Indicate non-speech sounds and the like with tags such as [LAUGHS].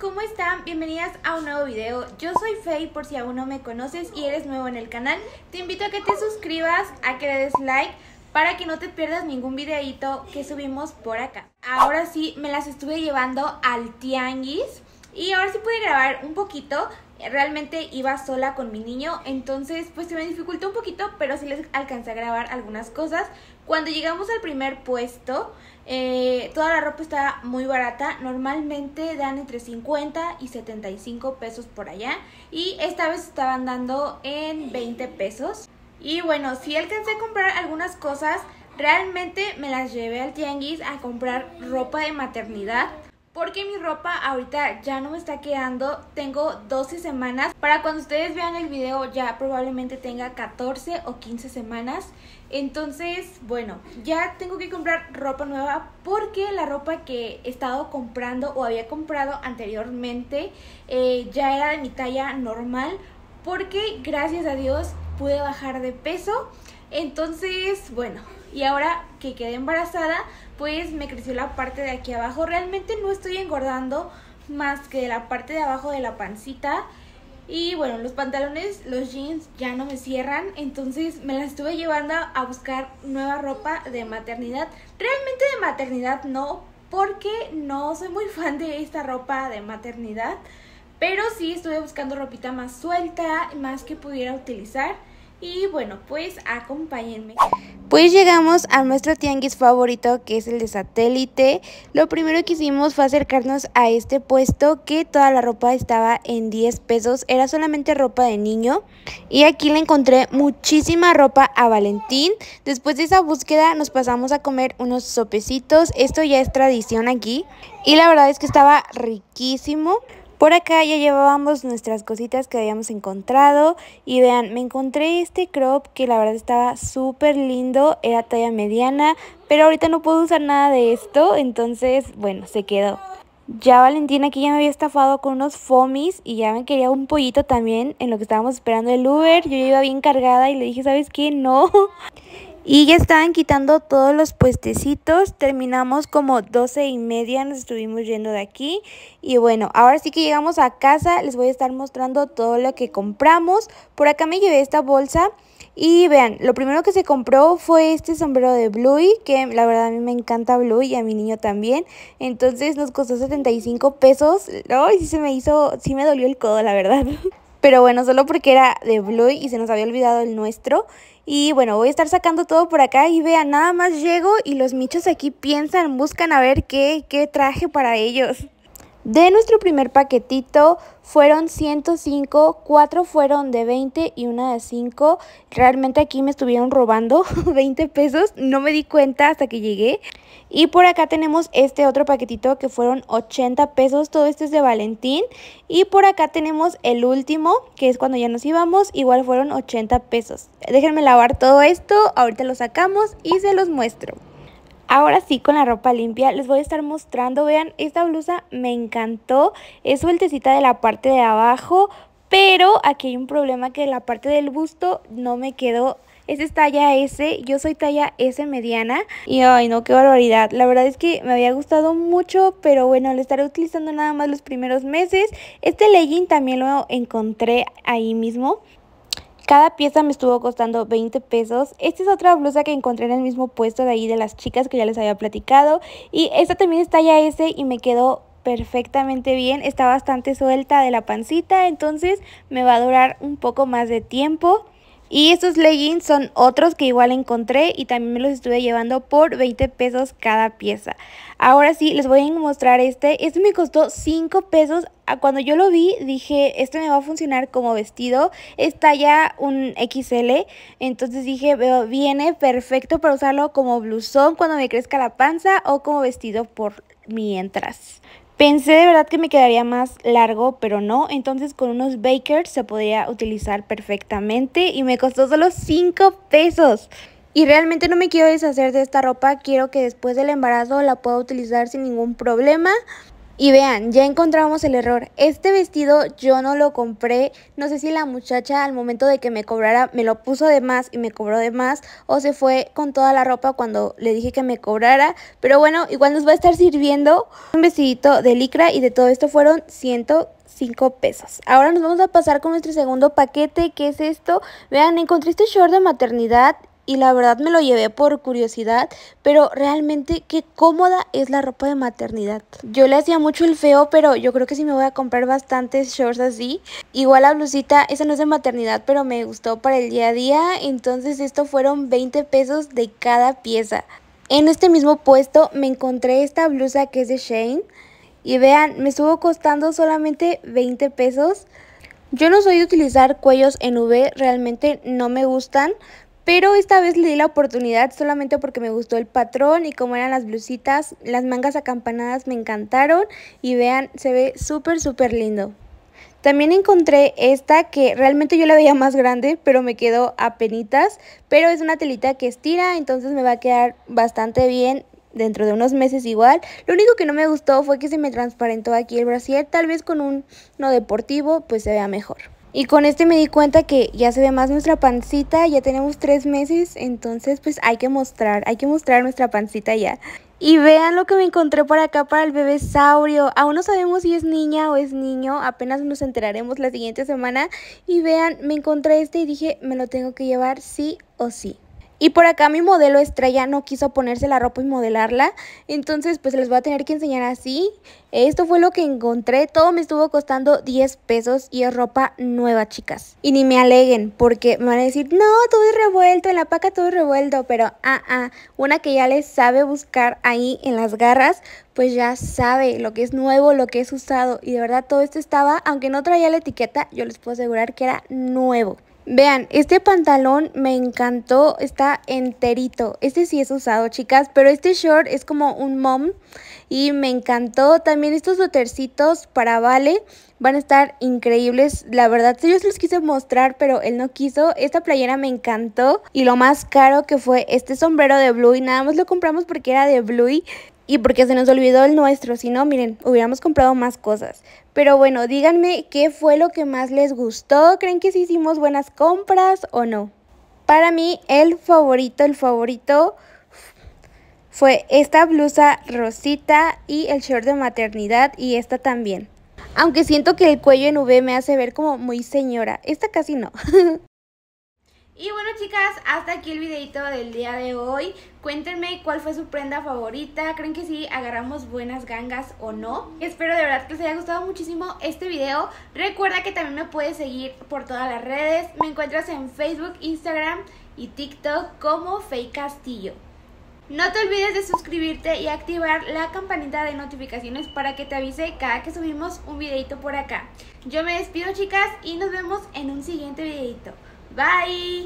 ¿cómo están? Bienvenidas a un nuevo video. Yo soy Faye por si aún no me conoces y eres nuevo en el canal. Te invito a que te suscribas, a que le des like para que no te pierdas ningún videito que subimos por acá. Ahora sí, me las estuve llevando al tianguis y ahora sí pude grabar un poquito. Realmente iba sola con mi niño, entonces pues se me dificultó un poquito, pero sí les alcancé a grabar algunas cosas. Cuando llegamos al primer puesto, eh, toda la ropa estaba muy barata. Normalmente dan entre 50 y 75 pesos por allá. Y esta vez estaban dando en 20 pesos. Y bueno, si alcancé a comprar algunas cosas, realmente me las llevé al tianguis a comprar ropa de maternidad porque mi ropa ahorita ya no me está quedando. Tengo 12 semanas. Para cuando ustedes vean el video ya probablemente tenga 14 o 15 semanas. Entonces, bueno, ya tengo que comprar ropa nueva porque la ropa que he estado comprando o había comprado anteriormente eh, ya era de mi talla normal porque gracias a Dios pude bajar de peso. Entonces, bueno, y ahora que quedé embarazada, pues me creció la parte de aquí abajo. Realmente no estoy engordando más que la parte de abajo de la pancita. Y bueno, los pantalones, los jeans ya no me cierran, entonces me las estuve llevando a buscar nueva ropa de maternidad. Realmente de maternidad no, porque no soy muy fan de esta ropa de maternidad, pero sí estuve buscando ropita más suelta, más que pudiera utilizar. Y bueno, pues acompáñenme. Pues llegamos a nuestro tianguis favorito que es el de satélite. Lo primero que hicimos fue acercarnos a este puesto que toda la ropa estaba en 10 pesos. Era solamente ropa de niño. Y aquí le encontré muchísima ropa a Valentín. Después de esa búsqueda nos pasamos a comer unos sopecitos. Esto ya es tradición aquí. Y la verdad es que estaba riquísimo. Por acá ya llevábamos nuestras cositas que habíamos encontrado y vean, me encontré este crop que la verdad estaba súper lindo, era talla mediana, pero ahorita no puedo usar nada de esto, entonces bueno, se quedó. Ya Valentina aquí ya me había estafado con unos fomis y ya me quería un pollito también en lo que estábamos esperando el Uber. Yo ya iba bien cargada y le dije, ¿sabes qué? No. Y ya estaban quitando todos los puestecitos. Terminamos como 12 y media, nos estuvimos yendo de aquí. Y bueno, ahora sí que llegamos a casa, les voy a estar mostrando todo lo que compramos. Por acá me llevé esta bolsa. Y vean, lo primero que se compró fue este sombrero de Bluey, que la verdad a mí me encanta Bluey y a mi niño también. Entonces nos costó 75 pesos. Ay, sí se me hizo, sí me dolió el codo, la verdad. [LAUGHS] Pero bueno, solo porque era de Blue y se nos había olvidado el nuestro. Y bueno, voy a estar sacando todo por acá y vean, nada más llego y los michos aquí piensan, buscan a ver qué, qué traje para ellos. De nuestro primer paquetito fueron 105, 4 fueron de 20 y una de 5. Realmente aquí me estuvieron robando 20 [LAUGHS] pesos, no me di cuenta hasta que llegué. Y por acá tenemos este otro paquetito que fueron 80 pesos, todo esto es de Valentín. Y por acá tenemos el último, que es cuando ya nos íbamos, igual fueron 80 pesos. Déjenme lavar todo esto, ahorita lo sacamos y se los muestro. Ahora sí, con la ropa limpia, les voy a estar mostrando, vean, esta blusa me encantó, es sueltecita de la parte de abajo, pero aquí hay un problema que la parte del busto no me quedó Esa este es talla S, yo soy talla S mediana y ay no, qué barbaridad. La verdad es que me había gustado mucho, pero bueno, le estaré utilizando nada más los primeros meses. Este legging también lo encontré ahí mismo. Cada pieza me estuvo costando 20 pesos. Esta es otra blusa que encontré en el mismo puesto de ahí de las chicas que ya les había platicado. Y esta también es talla S y me quedó perfectamente bien. Está bastante suelta de la pancita, entonces me va a durar un poco más de tiempo. Y estos leggings son otros que igual encontré y también me los estuve llevando por 20 pesos cada pieza. Ahora sí, les voy a mostrar este. Este me costó 5 pesos. Cuando yo lo vi dije, este me va a funcionar como vestido. Está ya un XL. Entonces dije, viene perfecto para usarlo como blusón cuando me crezca la panza o como vestido por mientras. Pensé de verdad que me quedaría más largo, pero no, entonces con unos bakers se podría utilizar perfectamente y me costó solo 5 pesos. Y realmente no me quiero deshacer de esta ropa, quiero que después del embarazo la pueda utilizar sin ningún problema. Y vean, ya encontramos el error. Este vestido yo no lo compré. No sé si la muchacha al momento de que me cobrara me lo puso de más y me cobró de más o se fue con toda la ropa cuando le dije que me cobrara. Pero bueno, igual nos va a estar sirviendo un vestidito de licra y de todo esto fueron 105 pesos. Ahora nos vamos a pasar con nuestro segundo paquete, que es esto. Vean, encontré este short de maternidad y la verdad me lo llevé por curiosidad, pero realmente qué cómoda es la ropa de maternidad. Yo le hacía mucho el feo, pero yo creo que sí me voy a comprar bastantes shorts así. Igual la blusita, esa no es de maternidad, pero me gustó para el día a día, entonces esto fueron 20 pesos de cada pieza. En este mismo puesto me encontré esta blusa que es de Shane y vean, me estuvo costando solamente 20 pesos. Yo no soy de utilizar cuellos en V, realmente no me gustan, pero esta vez le di la oportunidad solamente porque me gustó el patrón y cómo eran las blusitas, las mangas acampanadas me encantaron y vean, se ve súper súper lindo. También encontré esta que realmente yo la veía más grande, pero me quedó a penitas, pero es una telita que estira, entonces me va a quedar bastante bien dentro de unos meses igual. Lo único que no me gustó fue que se me transparentó aquí el brasier, tal vez con un no deportivo pues se vea mejor. Y con este me di cuenta que ya se ve más nuestra pancita, ya tenemos tres meses, entonces pues hay que mostrar, hay que mostrar nuestra pancita ya. Y vean lo que me encontré por acá para el bebé saurio. Aún no sabemos si es niña o es niño, apenas nos enteraremos la siguiente semana. Y vean, me encontré este y dije, me lo tengo que llevar sí o sí. Y por acá mi modelo estrella no quiso ponerse la ropa y modelarla, entonces pues les voy a tener que enseñar así. Esto fue lo que encontré, todo me estuvo costando 10 pesos y es ropa nueva, chicas. Y ni me aleguen porque me van a decir, no, todo es revuelto, en la paca todo es revuelto, pero ah, ah, una que ya les sabe buscar ahí en las garras, pues ya sabe lo que es nuevo, lo que es usado. Y de verdad todo esto estaba, aunque no traía la etiqueta, yo les puedo asegurar que era nuevo. Vean, este pantalón me encantó, está enterito. Este sí es usado, chicas, pero este short es como un mom y me encantó. También estos lotercitos para Vale van a estar increíbles. La verdad, yo se los quise mostrar, pero él no quiso. Esta playera me encantó y lo más caro que fue este sombrero de Bluey. Nada más lo compramos porque era de Bluey y porque se nos olvidó el nuestro, si no, miren, hubiéramos comprado más cosas. Pero bueno, díganme qué fue lo que más les gustó. ¿Creen que sí hicimos buenas compras o no? Para mí, el favorito, el favorito fue esta blusa rosita y el short de maternidad y esta también. Aunque siento que el cuello en V me hace ver como muy señora. Esta casi no. [LAUGHS] Y bueno chicas, hasta aquí el videito del día de hoy. Cuéntenme cuál fue su prenda favorita, creen que sí agarramos buenas gangas o no. Espero de verdad que les haya gustado muchísimo este video. Recuerda que también me puedes seguir por todas las redes. Me encuentras en Facebook, Instagram y TikTok como Fey Castillo. No te olvides de suscribirte y activar la campanita de notificaciones para que te avise cada que subimos un videito por acá. Yo me despido chicas y nos vemos en un siguiente videito. Bye!